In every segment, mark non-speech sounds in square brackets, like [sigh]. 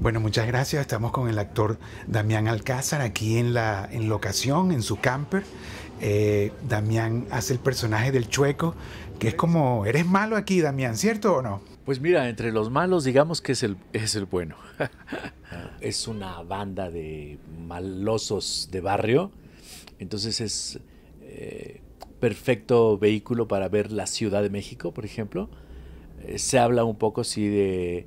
Bueno, muchas gracias. Estamos con el actor Damián Alcázar aquí en la en locación, en su camper. Eh, Damián hace el personaje del chueco, que es como, eres malo aquí, Damián, ¿cierto o no? Pues mira, entre los malos digamos que es el, es el bueno. [laughs] es una banda de malosos de barrio, entonces es eh, perfecto vehículo para ver la Ciudad de México, por ejemplo. Eh, se habla un poco, si de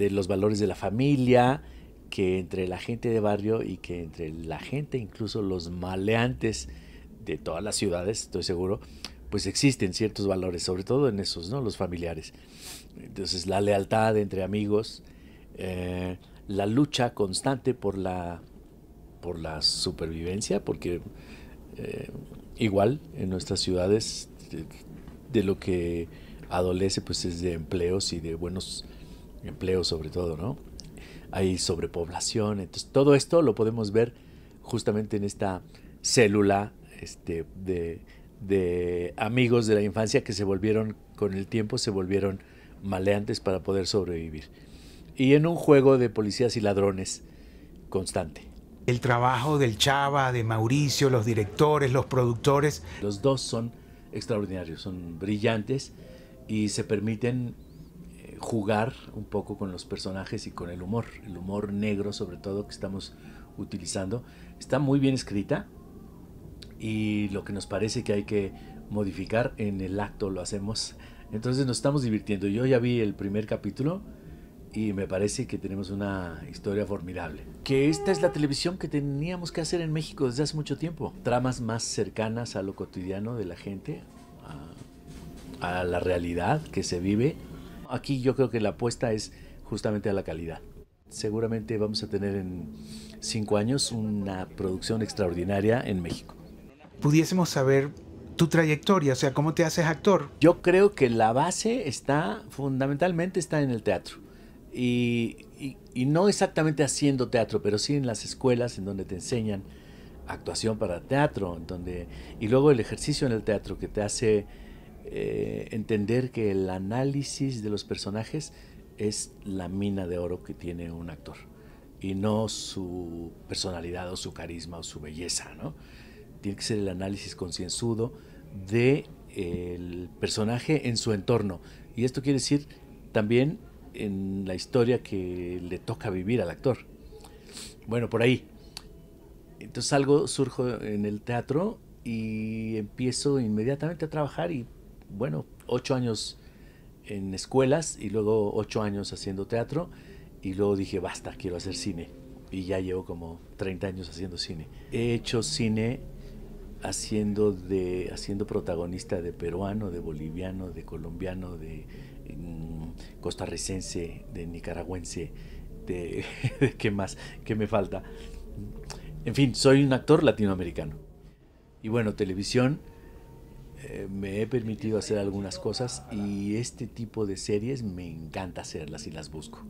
de los valores de la familia, que entre la gente de barrio y que entre la gente, incluso los maleantes de todas las ciudades, estoy seguro, pues existen ciertos valores, sobre todo en esos, ¿no? Los familiares. Entonces, la lealtad entre amigos, eh, la lucha constante por la, por la supervivencia, porque eh, igual en nuestras ciudades de, de, lo que adolece pues es de empleos y de buenos empleo sobre todo, ¿no? Hay sobrepoblación, entonces todo esto lo podemos ver justamente en esta célula este, de, de amigos de la infancia que se volvieron, con el tiempo, se volvieron maleantes para poder sobrevivir. Y en un juego de policías y ladrones constante. El trabajo del Chava, de Mauricio, los directores, los productores. Los dos son extraordinarios, son brillantes y se permiten jugar un poco con los personajes y con el humor, el humor negro sobre todo que estamos utilizando. Está muy bien escrita y lo que nos parece que hay que modificar en el acto lo hacemos. Entonces nos estamos divirtiendo. Yo ya vi el primer capítulo y me parece que tenemos una historia formidable. Que esta es la televisión que teníamos que hacer en México desde hace mucho tiempo. Tramas más cercanas a lo cotidiano de la gente, a, la realidad que se vive aquí yo creo que la apuesta es justamente a la calidad. Seguramente vamos a tener en cinco años una producción extraordinaria en México. Pudiésemos saber tu trayectoria, o sea, cómo te haces actor. Yo creo que la base está, fundamentalmente está en el teatro. Y, no exactamente haciendo teatro, pero sí en las escuelas en donde te enseñan actuación para teatro, donde, y luego el ejercicio en el teatro que te hace eh, entender que el análisis de los personajes es la mina de oro que tiene un actor y no su personalidad o su carisma o su belleza, ¿no? Tiene que ser el análisis concienzudo de eh, el personaje en su entorno. Y esto quiere decir también en la historia que le toca vivir al actor. Bueno, por ahí. Entonces algo surjo en el teatro y empiezo inmediatamente a trabajar y bueno, ocho años en escuelas y luego ocho años haciendo teatro y luego dije, basta, quiero hacer cine. Y ya llevo como 30 años haciendo cine. He hecho cine haciendo, de, haciendo protagonista de peruano, de boliviano, de colombiano, de mm, costarricense, de nicaragüense, [laughs] de qué más, qué me falta. En fin, soy un actor latinoamericano. Y bueno, televisión, eh, me he permitido hacer algunas cosas y este tipo de series me encanta hacerlas y las busco.